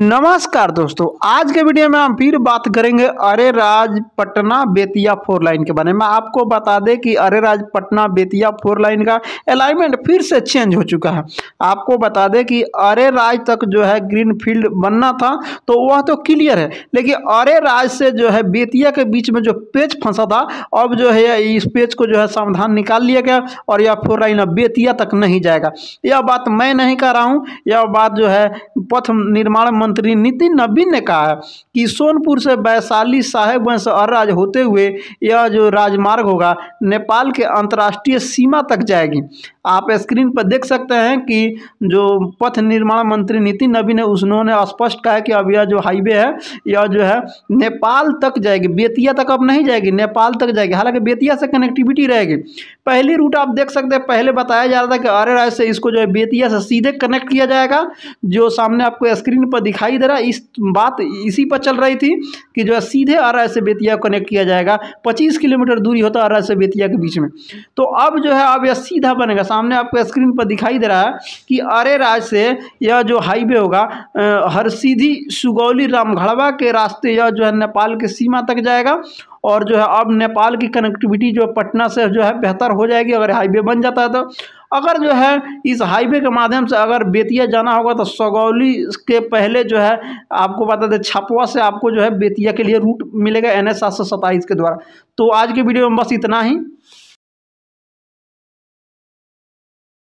नमस्कार दोस्तों आज के वीडियो में हम फिर बात करेंगे Areraj Patna Bettiya four lane के बारे में आपको बता दें कि Areraj Patna Bettiya four lane का अलाइनमेंट फिर से चेंज हो चुका है आपको बता दें कि अरे राज तक जो है ग्रीन फील्ड बनना था तो वह तो क्लियर है लेकिन अरे राज से जो है बेतिया के बीच में जो पेज फंसा था अब जो है इस पेज को जो है समाधान निकाल लिया गया और यह फोर लाइन अब बेतिया तक नहीं जाएगा यह बात मैं नहीं कह रहा हूँ यह बात जो है पथ निर्माण मंत्री नितिन नवीन ने कहा कि सोनपुर से वैशाली साहेबगंज से अर्राज होते हुए यह जो राजमार्ग होगा नेपाल के अंतर्राष्ट्रीय सीमा तक जाएगी आप स्क्रीन पर देख सकते हैं कि जो पथ निर्माण मंत्री नितिन नवीन ने उन्होंने स्पष्ट कहा कि अब यह जो हाईवे है यह जो है नेपाल तक जाएगी बेतिया तक अब नहीं जाएगी नेपाल तक जाएगी हालांकि बेतिया से कनेक्टिविटी रहेगी पहली रूट आप देख सकते हैं पहले बताया जा रहा था कि अरे राय से इसको जो है बेतिया से सीधे कनेक्ट किया जाएगा जो सामने आपको स्क्रीन पर दिखा दिखाई दे रहा है इस बात इसी पर चल रही थी कि जो है सीधे आरा से बेतिया को कनेक्ट किया जाएगा पच्चीस किलोमीटर दूरी होता है आरा से बेतिया के बीच में तो अब जो है अब यह सीधा बनेगा सामने आपको स्क्रीन पर दिखाई दे रहा है कि अरे राज से यह जो हाईवे होगा हर सीधी सुगौली रामघड़वा के रास्ते यह जो है नेपाल की सीमा तक जाएगा और जो है अब नेपाल की कनेक्टिविटी जो पटना से जो है बेहतर हो जाएगी अगर हाईवे बन जाता है तो अगर जो है इस हाईवे के माध्यम से अगर बेतिया जाना होगा तो सगौली के पहले जो है आपको बता दें छपवा से आपको जो है बेतिया के लिए रूट मिलेगा एन एस के द्वारा तो आज के वीडियो में बस इतना ही